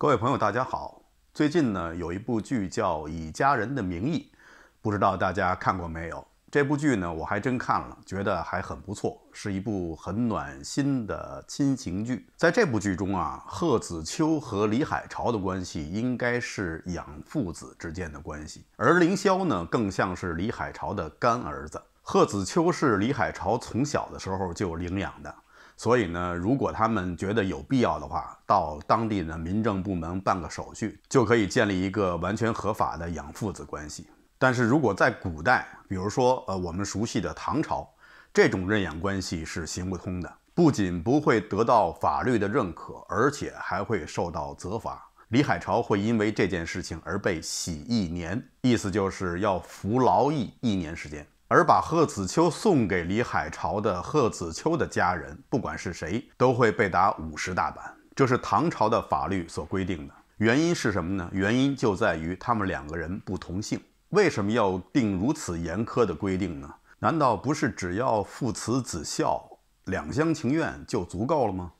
各位朋友，大家好。最近呢，有一部剧叫《以家人的名义》，不知道大家看过没有？这部剧呢，我还真看了，觉得还很不错，是一部很暖心的亲情剧。在这部剧中啊，贺子秋和李海潮的关系应该是养父子之间的关系，而凌霄呢，更像是李海潮的干儿子。贺子秋是李海潮从小的时候就领养的。所以呢，如果他们觉得有必要的话，到当地的民政部门办个手续，就可以建立一个完全合法的养父子关系。但是如果在古代，比如说呃我们熟悉的唐朝，这种认养关系是行不通的，不仅不会得到法律的认可，而且还会受到责罚。李海潮会因为这件事情而被洗一年，意思就是要服劳役一年时间。而把贺子秋送给李海潮的贺子秋的家人，不管是谁，都会被打五十大板。这是唐朝的法律所规定的。原因是什么呢？原因就在于他们两个人不同姓。为什么要定如此严苛的规定呢？难道不是只要父慈子孝、两厢情愿就足够了吗？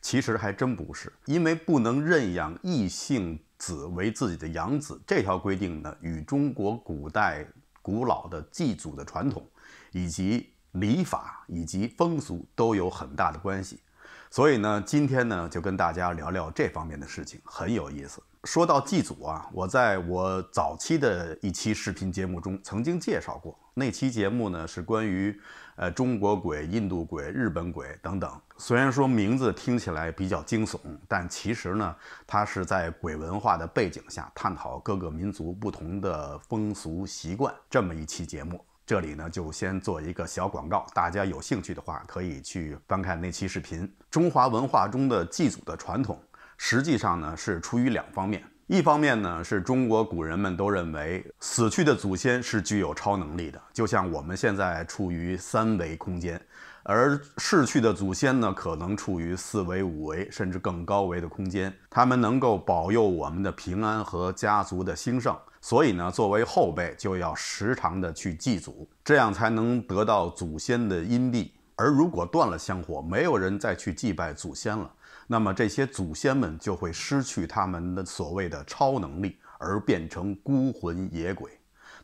其实还真不是，因为不能认养异姓子为自己的养子。这条规定呢，与中国古代。古老的祭祖的传统，以及礼法以及风俗都有很大的关系。所以呢，今天呢就跟大家聊聊这方面的事情，很有意思。说到祭祖啊，我在我早期的一期视频节目中曾经介绍过，那期节目呢是关于呃中国鬼、印度鬼、日本鬼等等。虽然说名字听起来比较惊悚，但其实呢，它是在鬼文化的背景下探讨各个民族不同的风俗习惯这么一期节目。这里呢，就先做一个小广告，大家有兴趣的话可以去翻看那期视频。中华文化中的祭祖的传统，实际上呢是出于两方面，一方面呢是中国古人们都认为死去的祖先是具有超能力的，就像我们现在处于三维空间。而逝去的祖先呢，可能处于四维、五维甚至更高维的空间，他们能够保佑我们的平安和家族的兴盛。所以呢，作为后辈，就要时常的去祭祖，这样才能得到祖先的荫庇。而如果断了香火，没有人再去祭拜祖先了，那么这些祖先们就会失去他们的所谓的超能力，而变成孤魂野鬼。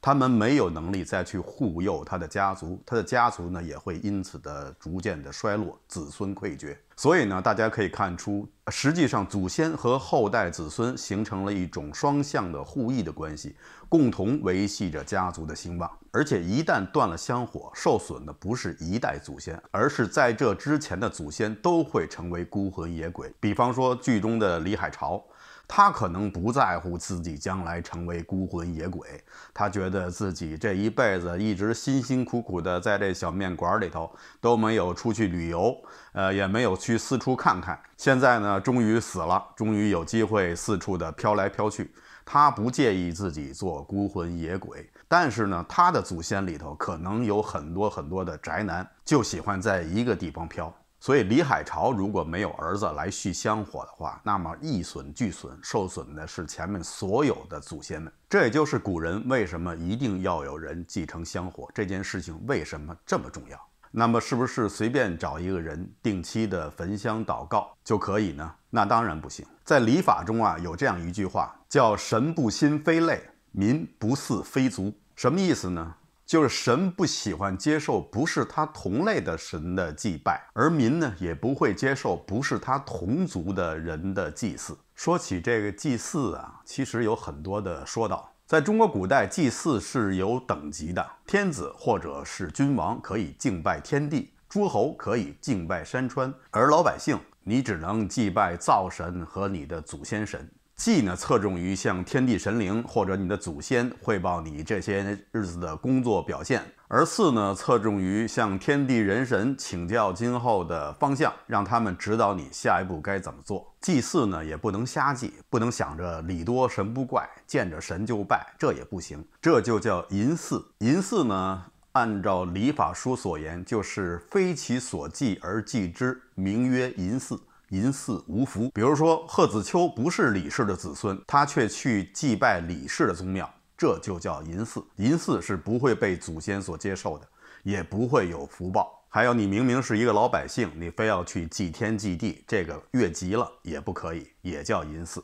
他们没有能力再去护佑他的家族，他的家族呢也会因此的逐渐的衰落，子孙溃绝。所以呢，大家可以看出，实际上祖先和后代子孙形成了一种双向的互益的关系，共同维系着家族的兴旺。而且一旦断了香火，受损的不是一代祖先，而是在这之前的祖先都会成为孤魂野鬼。比方说剧中的李海潮。他可能不在乎自己将来成为孤魂野鬼，他觉得自己这一辈子一直辛辛苦苦的在这小面馆里头都没有出去旅游，呃，也没有去四处看看。现在呢，终于死了，终于有机会四处的飘来飘去。他不介意自己做孤魂野鬼，但是呢，他的祖先里头可能有很多很多的宅男，就喜欢在一个地方飘。所以李海潮如果没有儿子来续香火的话，那么一损俱损，受损的是前面所有的祖先们。这也就是古人为什么一定要有人继承香火，这件事情为什么这么重要？那么是不是随便找一个人定期的焚香祷告就可以呢？那当然不行。在礼法中啊，有这样一句话叫“神不心非类，民不祀非族”，什么意思呢？就是神不喜欢接受不是他同类的神的祭拜，而民呢也不会接受不是他同族的人的祭祀。说起这个祭祀啊，其实有很多的说道。在中国古代，祭祀是有等级的：天子或者是君王可以敬拜天地，诸侯可以敬拜山川，而老百姓你只能祭拜灶神和你的祖先神。祭呢，侧重于向天地神灵或者你的祖先汇报你这些日子的工作表现；而祀呢，侧重于向天地人神请教今后的方向，让他们指导你下一步该怎么做。祭祀呢，也不能瞎祭，不能想着礼多神不怪，见着神就拜，这也不行，这就叫淫祀。淫祀呢，按照礼法书所言，就是非其所祭而祭之，名曰淫祀。银祀无福，比如说贺子秋不是李氏的子孙，他却去祭拜李氏的宗庙，这就叫银祀。银祀是不会被祖先所接受的，也不会有福报。还有，你明明是一个老百姓，你非要去祭天祭地，这个越级了也不可以，也叫银祀。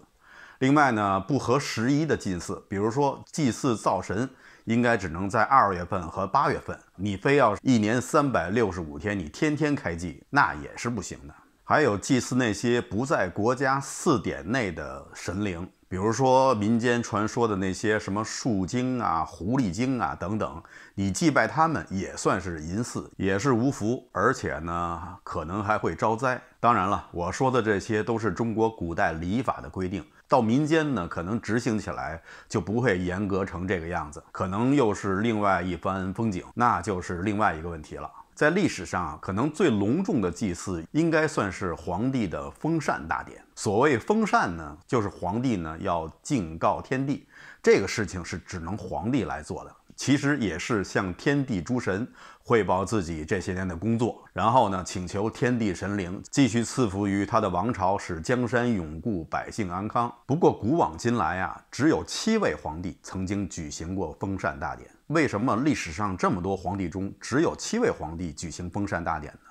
另外呢，不合时宜的祭祀，比如说祭祀灶神，应该只能在二月份和八月份，你非要一年三百六十五天你天天开祭，那也是不行的。还有祭祀那些不在国家祀典内的神灵，比如说民间传说的那些什么树精啊、狐狸精啊等等，你祭拜他们也算是淫祀，也是无福，而且呢可能还会招灾。当然了，我说的这些都是中国古代礼法的规定，到民间呢可能执行起来就不会严格成这个样子，可能又是另外一番风景，那就是另外一个问题了。在历史上啊，可能最隆重的祭祀应该算是皇帝的封禅大典。所谓封禅呢，就是皇帝呢要敬告天地，这个事情是只能皇帝来做的。其实也是向天地诸神汇报自己这些年的工作，然后呢请求天地神灵继续赐福于他的王朝，使江山永固，百姓安康。不过古往今来啊，只有七位皇帝曾经举行过封禅大典。为什么历史上这么多皇帝中，只有七位皇帝举行封禅大典呢？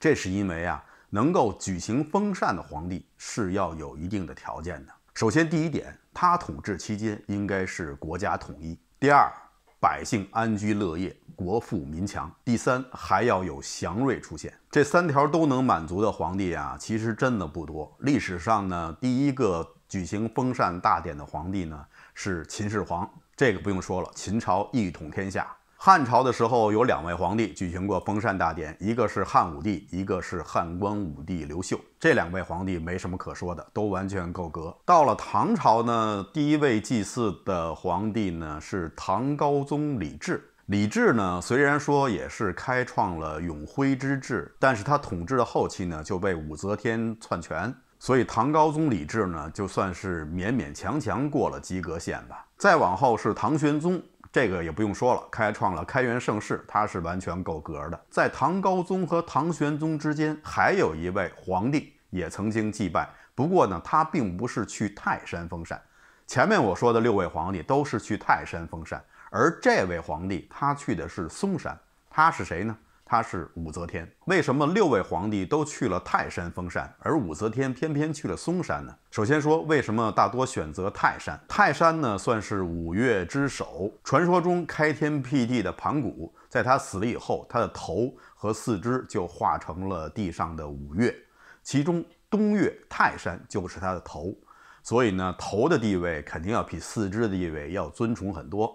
这是因为啊，能够举行封禅的皇帝是要有一定的条件的。首先，第一点，他统治期间应该是国家统一；第二，百姓安居乐业，国富民强；第三，还要有祥瑞出现。这三条都能满足的皇帝啊，其实真的不多。历史上呢，第一个举行封禅大典的皇帝呢，是秦始皇。这个不用说了，秦朝一统天下。汉朝的时候有两位皇帝举行过封禅大典，一个是汉武帝，一个是汉光武帝刘秀。这两位皇帝没什么可说的，都完全够格。到了唐朝呢，第一位祭祀的皇帝呢是唐高宗李治。李治呢虽然说也是开创了永徽之治，但是他统治的后期呢就被武则天篡权，所以唐高宗李治呢就算是勉勉强强过了及格线吧。再往后是唐玄宗，这个也不用说了，开创了开元盛世，他是完全够格的。在唐高宗和唐玄宗之间，还有一位皇帝也曾经祭拜，不过呢，他并不是去泰山封禅。前面我说的六位皇帝都是去泰山封禅，而这位皇帝他去的是嵩山，他是谁呢？他是武则天，为什么六位皇帝都去了泰山封禅，而武则天偏偏去了嵩山呢？首先说，为什么大多选择泰山？泰山呢，算是五岳之首。传说中开天辟地的盘古，在他死了以后，他的头和四肢就化成了地上的五岳，其中东岳泰山就是他的头，所以呢，头的地位肯定要比四肢的地位要尊崇很多。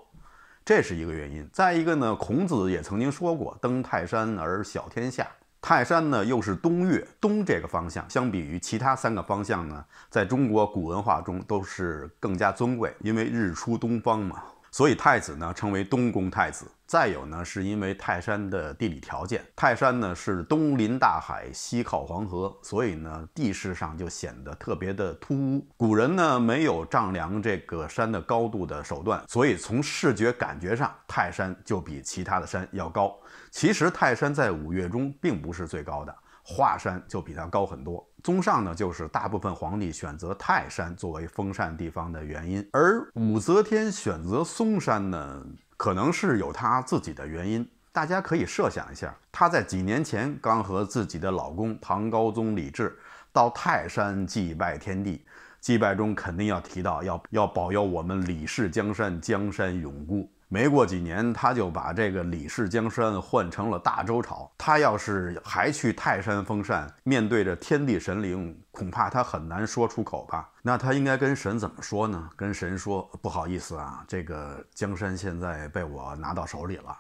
这是一个原因，再一个呢，孔子也曾经说过“登泰山而小天下”。泰山呢，又是东岳，东这个方向，相比于其他三个方向呢，在中国古文化中都是更加尊贵，因为日出东方嘛。所以太子呢称为东宫太子。再有呢，是因为泰山的地理条件，泰山呢是东临大海，西靠黄河，所以呢地势上就显得特别的突兀。古人呢没有丈量这个山的高度的手段，所以从视觉感觉上，泰山就比其他的山要高。其实泰山在五岳中并不是最高的，华山就比它高很多。综上呢，就是大部分皇帝选择泰山作为封禅地方的原因，而武则天选择嵩山呢，可能是有她自己的原因。大家可以设想一下，她在几年前刚和自己的老公唐高宗李治到泰山祭拜天地，祭拜中肯定要提到要要保佑我们李氏江山江山永固。没过几年，他就把这个李氏江山换成了大周朝。他要是还去泰山封禅，面对着天地神灵，恐怕他很难说出口吧？那他应该跟神怎么说呢？跟神说：“不好意思啊，这个江山现在被我拿到手里了，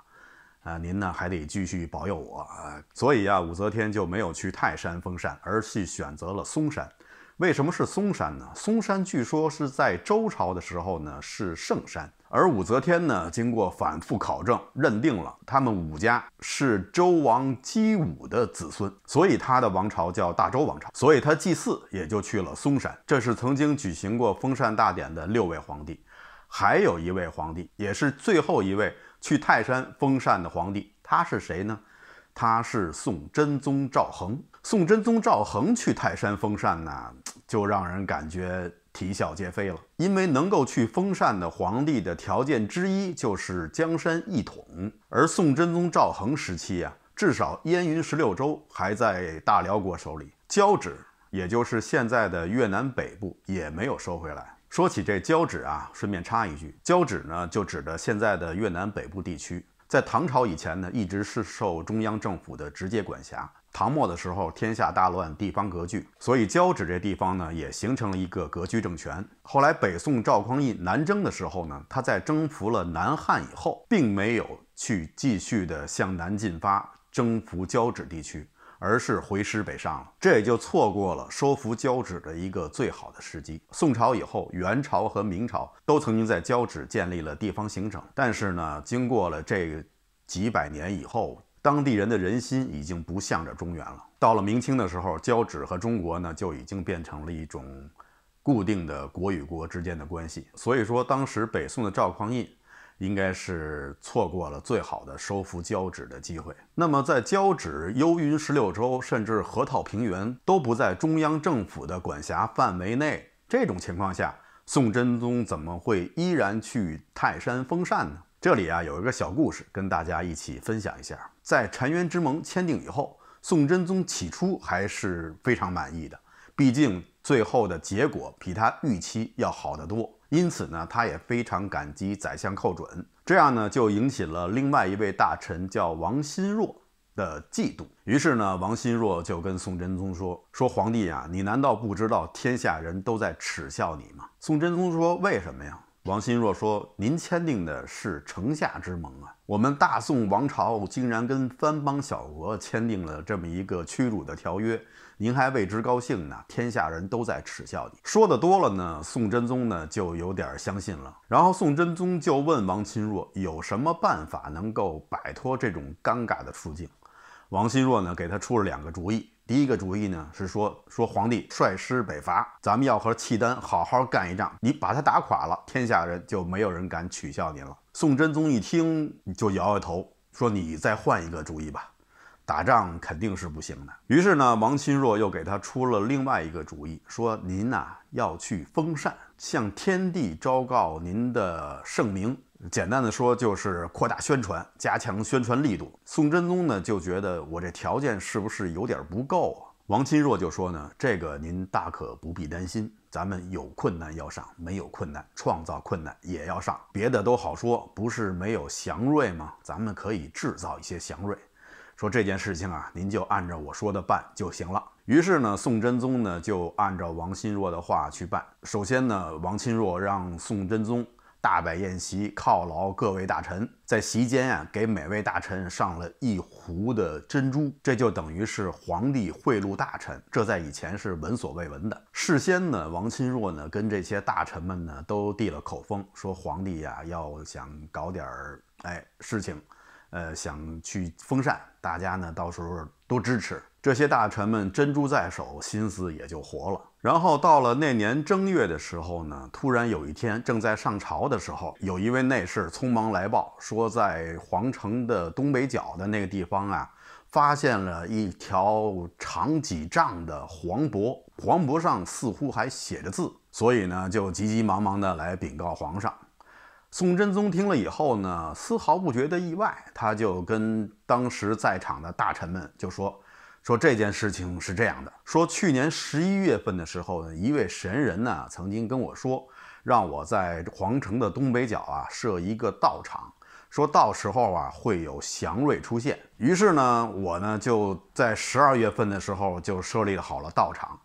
啊，您呢还得继续保佑我啊。”所以啊，武则天就没有去泰山封禅，而是选择了嵩山。为什么是嵩山呢？嵩山据说是在周朝的时候呢是圣山。而武则天呢，经过反复考证，认定了他们武家是周王姬武的子孙，所以他的王朝叫大周王朝，所以他祭祀也就去了嵩山。这是曾经举行过封禅大典的六位皇帝，还有一位皇帝，也是最后一位去泰山封禅的皇帝，他是谁呢？他是宋真宗赵恒。宋真宗赵恒去泰山封禅呢，就让人感觉。啼笑皆非了，因为能够去封禅的皇帝的条件之一就是江山一统，而宋真宗赵恒时期啊，至少燕云十六州还在大辽国手里，交趾也就是现在的越南北部也没有收回来。说起这交趾啊，顺便插一句，交趾呢就指的现在的越南北部地区，在唐朝以前呢一直是受中央政府的直接管辖。唐末的时候，天下大乱，地方割据，所以交趾这地方呢，也形成了一个割据政权。后来北宋赵匡胤南征的时候呢，他在征服了南汉以后，并没有去继续的向南进发，征服交趾地区，而是回师北上了，这也就错过了收服交趾的一个最好的时机。宋朝以后，元朝和明朝都曾经在交趾建立了地方行政，但是呢，经过了这几百年以后。当地人的人心已经不向着中原了。到了明清的时候，交趾和中国呢就已经变成了一种固定的国与国之间的关系。所以说，当时北宋的赵匡胤应该是错过了最好的收复交趾的机会。那么，在交趾、幽云十六州甚至河套平原都不在中央政府的管辖范围内这种情况下，宋真宗怎么会依然去泰山封禅呢？这里啊有一个小故事，跟大家一起分享一下。在澶渊之盟签订以后，宋真宗起初还是非常满意的，毕竟最后的结果比他预期要好得多。因此呢，他也非常感激宰相寇准。这样呢，就引起了另外一位大臣叫王钦若的嫉妒。于是呢，王钦若就跟宋真宗说：“说皇帝啊，你难道不知道天下人都在耻笑你吗？”宋真宗说：“为什么呀？”王钦若说：“您签订的是城下之盟啊！我们大宋王朝竟然跟番邦小国签订了这么一个屈辱的条约，您还为之高兴呢？天下人都在耻笑你。说的多了呢，宋真宗呢就有点相信了。然后宋真宗就问王钦若，有什么办法能够摆脱这种尴尬的处境？王钦若呢给他出了两个主意。”第一个主意呢，是说说皇帝率师北伐，咱们要和契丹好好干一仗。你把他打垮了，天下人就没有人敢取笑您了。宋真宗一听就摇摇头，说：“你再换一个主意吧，打仗肯定是不行的。”于是呢，王钦若又给他出了另外一个主意，说：“您呐要去封禅，向天地昭告您的圣明。”简单的说，就是扩大宣传，加强宣传力度。宋真宗呢就觉得我这条件是不是有点不够啊？王钦若就说呢，这个您大可不必担心，咱们有困难要上，没有困难创造困难也要上。别的都好说，不是没有祥瑞吗？咱们可以制造一些祥瑞。说这件事情啊，您就按照我说的办就行了。于是呢，宋真宗呢就按照王钦若的话去办。首先呢，王钦若让宋真宗。大摆宴席，犒劳各位大臣。在席间啊，给每位大臣上了一壶的珍珠，这就等于是皇帝贿赂大臣。这在以前是闻所未闻的。事先呢，王钦若呢跟这些大臣们呢都递了口风，说皇帝呀要想搞点儿哎事情，呃，想去封禅，大家呢到时候多支持。这些大臣们珍珠在手，心思也就活了。然后到了那年正月的时候呢，突然有一天正在上朝的时候，有一位内侍匆忙来报说，在皇城的东北角的那个地方啊，发现了一条长几丈的黄帛，黄帛上似乎还写着字，所以呢就急急忙忙的来禀告皇上。宋真宗听了以后呢，丝毫不觉得意外，他就跟当时在场的大臣们就说。说这件事情是这样的，说去年十一月份的时候，呢，一位神人呢曾经跟我说，让我在皇城的东北角啊设一个道场，说到时候啊会有祥瑞出现。于是呢，我呢就在十二月份的时候就设立了好了道场。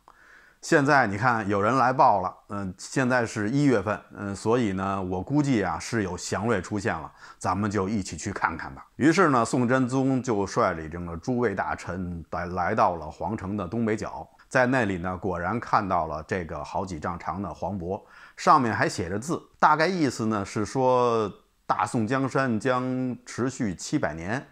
现在你看，有人来报了，嗯，现在是一月份，嗯，所以呢，我估计啊是有祥瑞出现了，咱们就一起去看看吧。于是呢，宋真宗就率领着诸位大臣来来到了皇城的东北角，在那里呢，果然看到了这个好几丈长的黄帛，上面还写着字，大概意思呢是说大宋江山将持续七百年。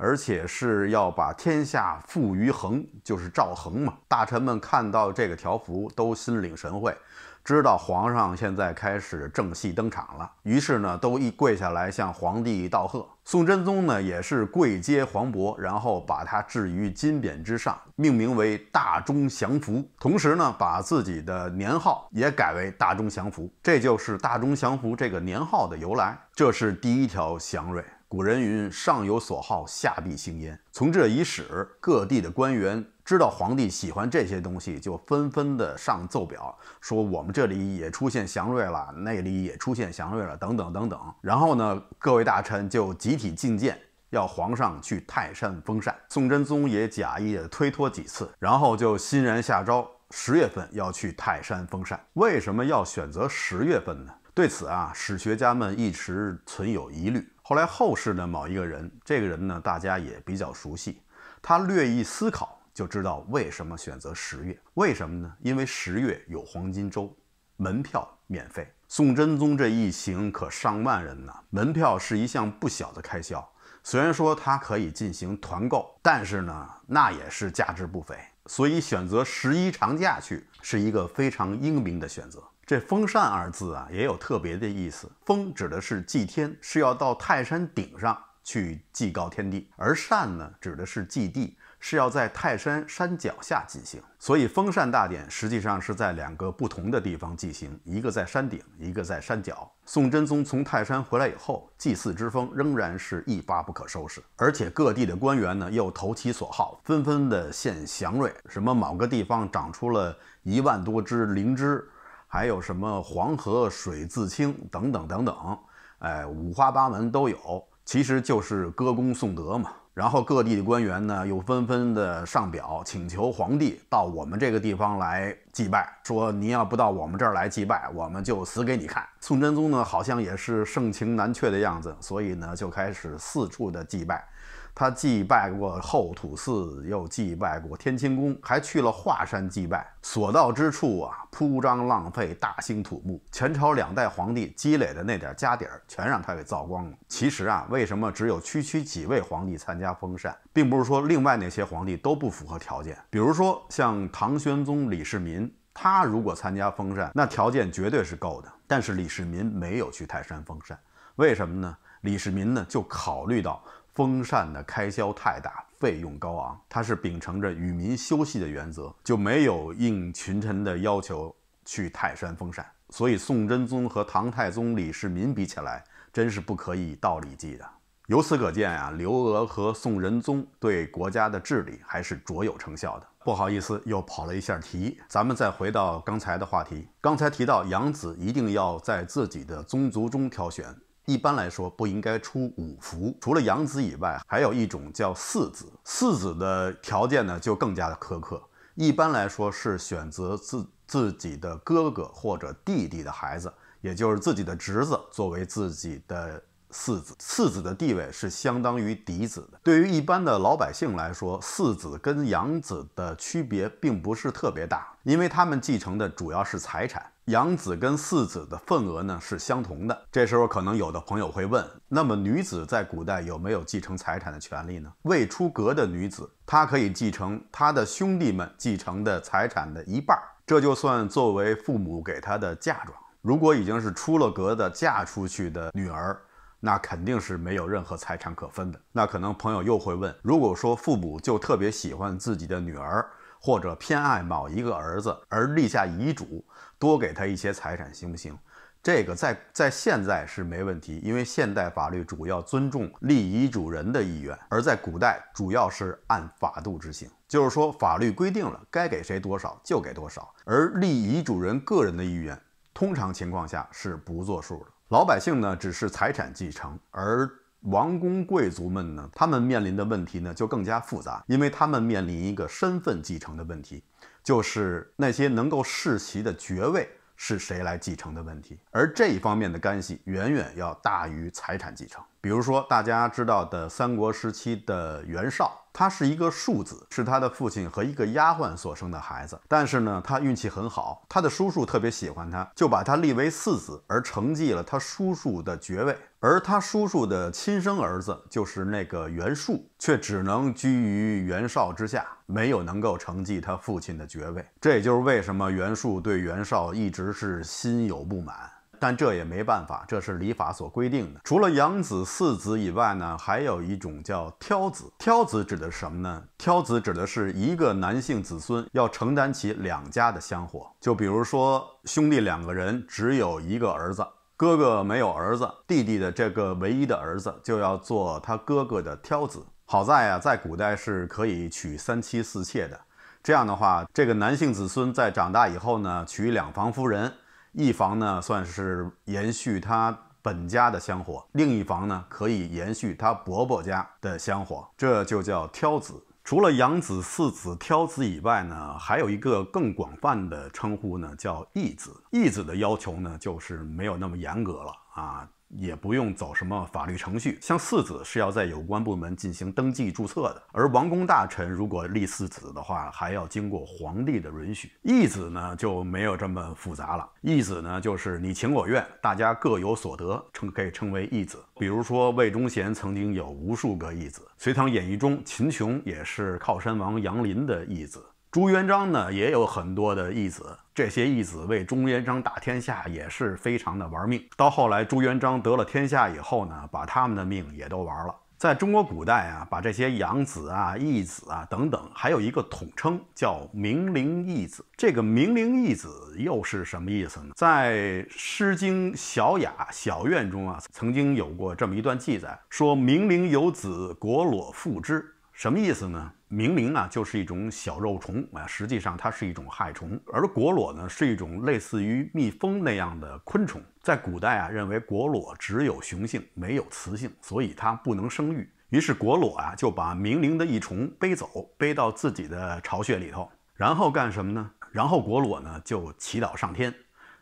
而且是要把天下赋于恒，就是赵恒嘛。大臣们看到这个条幅，都心领神会，知道皇上现在开始正戏登场了。于是呢，都一跪下来向皇帝道贺。宋真宗呢，也是跪接黄渤，然后把他置于金匾之上，命名为“大中祥符”，同时呢，把自己的年号也改为“大中祥符”，这就是“大中祥符”这个年号的由来。这是第一条祥瑞。古人云：“上有所好，下必兴焉。”从这伊始，各地的官员知道皇帝喜欢这些东西，就纷纷的上奏表说：“我们这里也出现祥瑞了，那里也出现祥瑞了，等等等等。”然后呢，各位大臣就集体进谏，要皇上去泰山封禅。宋真宗也假意推脱几次，然后就欣然下诏，十月份要去泰山封禅。为什么要选择十月份呢？对此啊，史学家们一直存有疑虑。后来后世的某一个人，这个人呢，大家也比较熟悉。他略一思考就知道为什么选择十月，为什么呢？因为十月有黄金周，门票免费。宋真宗这一行可上万人呢，门票是一项不小的开销。虽然说他可以进行团购，但是呢，那也是价值不菲。所以选择十一长假去，是一个非常英明的选择。这“封禅”二字啊，也有特别的意思。封指的是祭天，是要到泰山顶上去祭告天地；而禅呢，指的是祭地，是要在泰山山脚下进行。所以，封禅大典实际上是在两个不同的地方进行，一个在山顶，一个在山脚。宋真宗从泰山回来以后，祭祀之风仍然是一发不可收拾，而且各地的官员呢，又投其所好，纷纷的献祥瑞，什么某个地方长出了一万多只灵芝。还有什么黄河水自清等等等等，哎，五花八门都有，其实就是歌功颂德嘛。然后各地的官员呢，又纷纷的上表请求皇帝到我们这个地方来祭拜，说您要不到我们这儿来祭拜，我们就死给你看。宋真宗呢，好像也是盛情难却的样子，所以呢，就开始四处的祭拜。他祭拜过后土寺，又祭拜过天清宫，还去了华山祭拜。所到之处啊，铺张浪费，大兴土木。前朝两代皇帝积累的那点家底儿，全让他给造光了。其实啊，为什么只有区区几位皇帝参加封禅，并不是说另外那些皇帝都不符合条件。比如说像唐玄宗李世民，他如果参加封禅，那条件绝对是够的。但是李世民没有去泰山封禅，为什么呢？李世民呢，就考虑到。封禅的开销太大，费用高昂，他是秉承着与民休息的原则，就没有应群臣的要求去泰山封禅。所以宋真宗和唐太宗李世民比起来，真是不可以道礼记的。由此可见啊，刘娥和宋仁宗对国家的治理还是卓有成效的。不好意思，又跑了一下题，咱们再回到刚才的话题。刚才提到，养子一定要在自己的宗族中挑选。一般来说，不应该出五福。除了养子以外，还有一种叫嗣子。嗣子的条件呢，就更加的苛刻。一般来说，是选择自自己的哥哥或者弟弟的孩子，也就是自己的侄子，作为自己的嗣子。嗣子的地位是相当于嫡子的。对于一般的老百姓来说，嗣子跟养子的区别并不是特别大，因为他们继承的主要是财产。养子跟四子的份额呢是相同的。这时候可能有的朋友会问：那么女子在古代有没有继承财产的权利呢？未出阁的女子，她可以继承她的兄弟们继承的财产的一半，这就算作为父母给她的嫁妆。如果已经是出了阁的嫁出去的女儿，那肯定是没有任何财产可分的。那可能朋友又会问：如果说父母就特别喜欢自己的女儿，或者偏爱某一个儿子，而立下遗嘱。多给他一些财产行不行？这个在在现在是没问题，因为现代法律主要尊重立遗嘱人的意愿，而在古代主要是按法度执行，就是说法律规定了该给谁多少就给多少，而立遗嘱人个人的意愿通常情况下是不作数的。老百姓呢，只是财产继承，而王公贵族们呢，他们面临的问题呢就更加复杂，因为他们面临一个身份继承的问题，就是那些能够世袭的爵位是谁来继承的问题，而这一方面的干系远远要大于财产继承。比如说大家知道的三国时期的袁绍。他是一个庶子，是他的父亲和一个丫鬟所生的孩子。但是呢，他运气很好，他的叔叔特别喜欢他，就把他立为嗣子，而承继了他叔叔的爵位。而他叔叔的亲生儿子就是那个袁术，却只能居于袁绍之下，没有能够承继他父亲的爵位。这也就是为什么袁术对袁绍一直是心有不满。但这也没办法，这是礼法所规定的。除了养子、四子以外呢，还有一种叫挑子。挑子指的是什么呢？挑子指的是一个男性子孙要承担起两家的香火。就比如说兄弟两个人只有一个儿子，哥哥没有儿子，弟弟的这个唯一的儿子就要做他哥哥的挑子。好在啊，在古代是可以娶三妻四妾的。这样的话，这个男性子孙在长大以后呢，娶两房夫人。一房呢，算是延续他本家的香火；另一房呢，可以延续他伯伯家的香火，这就叫挑子。除了养子、四子、挑子以外呢，还有一个更广泛的称呼呢，叫义子。义子的要求呢，就是没有那么严格了啊。也不用走什么法律程序，像嗣子是要在有关部门进行登记注册的，而王公大臣如果立嗣子的话，还要经过皇帝的允许。义子呢就没有这么复杂了，义子呢就是你情我愿，大家各有所得，称可以称为义子。比如说魏忠贤曾经有无数个义子，《隋唐演义》中秦琼也是靠山王杨林的义子。朱元璋呢也有很多的义子，这些义子为朱元璋打天下也是非常的玩命。到后来朱元璋得了天下以后呢，把他们的命也都玩了。在中国古代啊，把这些养子啊、义子啊等等，还有一个统称叫“明灵义子”。这个“明灵义子”又是什么意思呢？在《诗经·小雅·小苑》中啊，曾经有过这么一段记载：“说明灵有子，国裸父之。”什么意思呢？明蛉啊，就是一种小肉虫啊，实际上它是一种害虫，而果裸呢是一种类似于蜜蜂那样的昆虫。在古代啊，认为果裸只有雄性没有雌性，所以它不能生育。于是果裸啊就把明蛉的一虫背走，背到自己的巢穴里头，然后干什么呢？然后果裸呢就祈祷上天，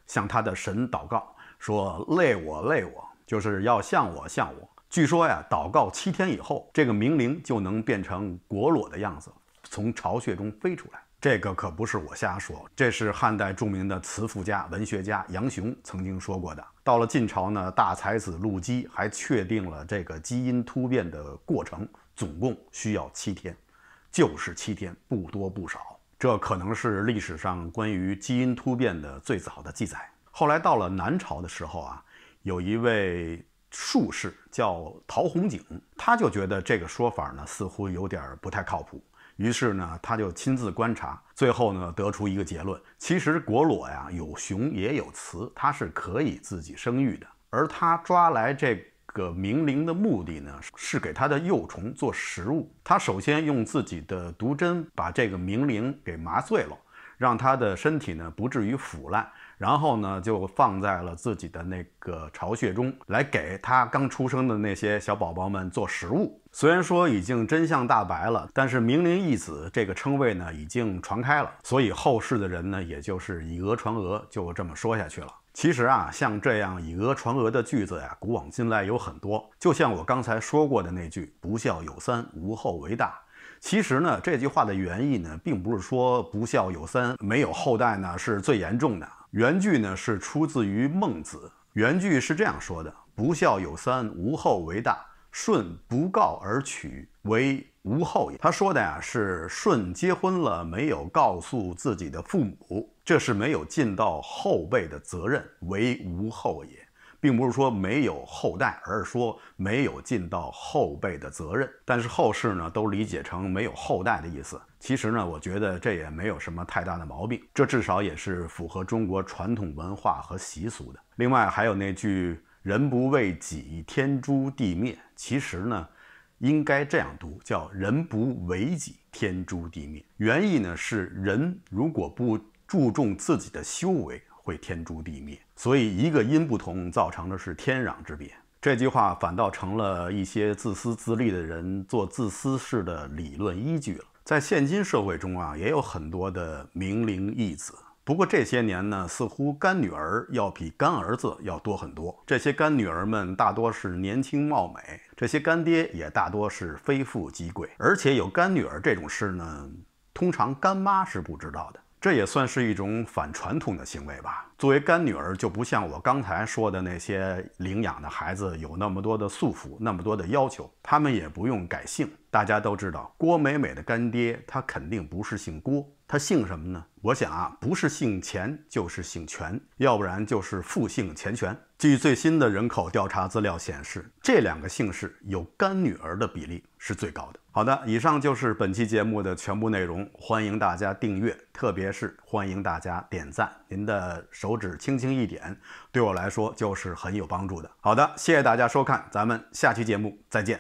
向他的神祷告，说累我累我，就是要像我像我。据说呀，祷告七天以后，这个冥灵就能变成果裸的样子，从巢穴中飞出来。这个可不是我瞎说，这是汉代著名的词赋家、文学家杨雄曾经说过的。到了晋朝呢，大才子陆机还确定了这个基因突变的过程，总共需要七天，就是七天，不多不少。这可能是历史上关于基因突变的最早的记载。后来到了南朝的时候啊，有一位。术士叫陶弘景，他就觉得这个说法呢似乎有点不太靠谱，于是呢他就亲自观察，最后呢得出一个结论：其实果裸呀有雄也有雌，它是可以自己生育的。而他抓来这个冥灵的目的呢是给他的幼虫做食物。他首先用自己的毒针把这个冥灵给麻醉了，让他的身体呢不至于腐烂。然后呢，就放在了自己的那个巢穴中，来给他刚出生的那些小宝宝们做食物。虽然说已经真相大白了，但是“明灵义子”这个称谓呢，已经传开了，所以后世的人呢，也就是以讹传讹，就这么说下去了。其实啊，像这样以讹传讹的句子呀，古往今来有很多。就像我刚才说过的那句“不孝有三，无后为大”，其实呢，这句话的原意呢，并不是说不孝有三，没有后代呢是最严重的。原句呢是出自于《孟子》，原句是这样说的：“不孝有三，无后为大。舜不告而取，为无后也。”他说的呀是舜结婚了没有告诉自己的父母，这是没有尽到后辈的责任，为无后也。并不是说没有后代，而是说没有尽到后辈的责任。但是后世呢，都理解成没有后代的意思。其实呢，我觉得这也没有什么太大的毛病，这至少也是符合中国传统文化和习俗的。另外还有那句“人不为己，天诛地灭”，其实呢，应该这样读，叫“人不为己，天诛地灭”。原意呢是人如果不注重自己的修为，会天诛地灭。所以一个因不同，造成的是天壤之别。这句话反倒成了一些自私自利的人做自私式的理论依据了。在现今社会中啊，也有很多的名伶义子。不过这些年呢，似乎干女儿要比干儿子要多很多。这些干女儿们大多是年轻貌美，这些干爹也大多是非富即贵。而且有干女儿这种事呢，通常干妈是不知道的。这也算是一种反传统的行为吧。作为干女儿，就不像我刚才说的那些领养的孩子有那么多的束缚，那么多的要求，他们也不用改姓。大家都知道，郭美美的干爹，他肯定不是姓郭。他姓什么呢？我想啊，不是姓钱就是姓权，要不然就是复姓钱权。据最新的人口调查资料显示，这两个姓氏有干女儿的比例是最高的。好的，以上就是本期节目的全部内容，欢迎大家订阅，特别是欢迎大家点赞，您的手指轻轻一点，对我来说就是很有帮助的。好的，谢谢大家收看，咱们下期节目再见。